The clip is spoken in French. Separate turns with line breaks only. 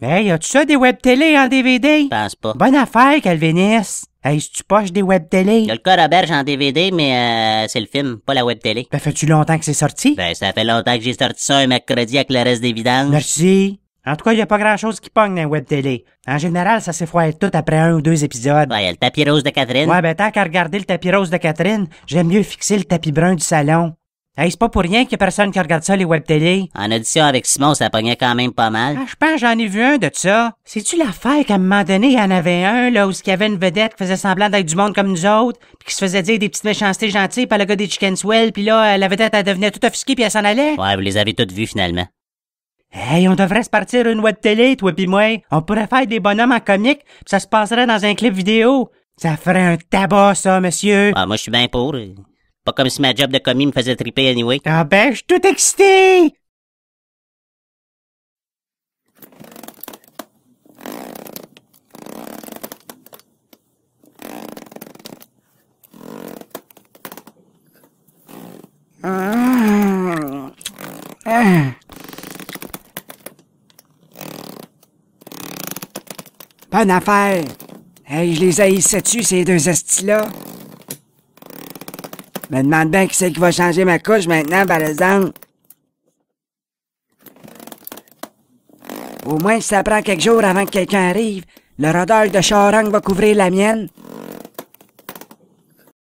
Hey, y a-tu ça des web télé en DVD? Pense pas. Bonne affaire, Calvinis. Hey, si tu poches des web télé. Y a le berge en DVD, mais euh, c'est le film, pas la web télé. Ben, fais-tu longtemps que c'est sorti? Ben, ça fait longtemps que j'ai sorti ça un mercredi avec le reste des vidanges. Merci. En tout cas, y a pas grand-chose qui pogne dans les web télé. En général, ça s'effroie tout après un ou deux épisodes. Ouais, y a le tapis rose de Catherine. Ouais, ben tant qu'à regarder le tapis rose de Catherine, j'aime mieux fixer le tapis brun du salon. Hey, c'est pas pour rien qu'il y a personne qui regarde ça, les web télé. En audition avec Simon, ça pognait quand même pas mal. Ah, je pense j'en ai vu un de ça. C'est-tu l'affaire qu'à un moment donné, il y en avait un, là, où il y avait une vedette qui faisait semblant d'être du monde comme nous autres, puis qui se faisait dire des petites méchancetés gentilles par le gars des Chicken puis là, euh, la vedette, elle devenait toute offusquée, puis elle s'en allait? Ouais, vous les avez toutes vues, finalement. Hey, on devrait se partir une web télé, toi pis moi. On pourrait faire des bonhommes en comique, pis ça se passerait dans un clip vidéo. Ça ferait un tabac, ça, monsieur. Ah, moi, je suis bien pour. Pas comme si ma job de commis me faisait triper anyway. Ah ben, je suis tout excité!
Bonne affaire! Hey, je les haïssais tu ces deux astis-là me demande bien qui c'est qui va changer ma couche maintenant, par exemple. Au moins, ça prend quelques jours avant que quelqu'un arrive. Le rodage de charangue va couvrir la mienne.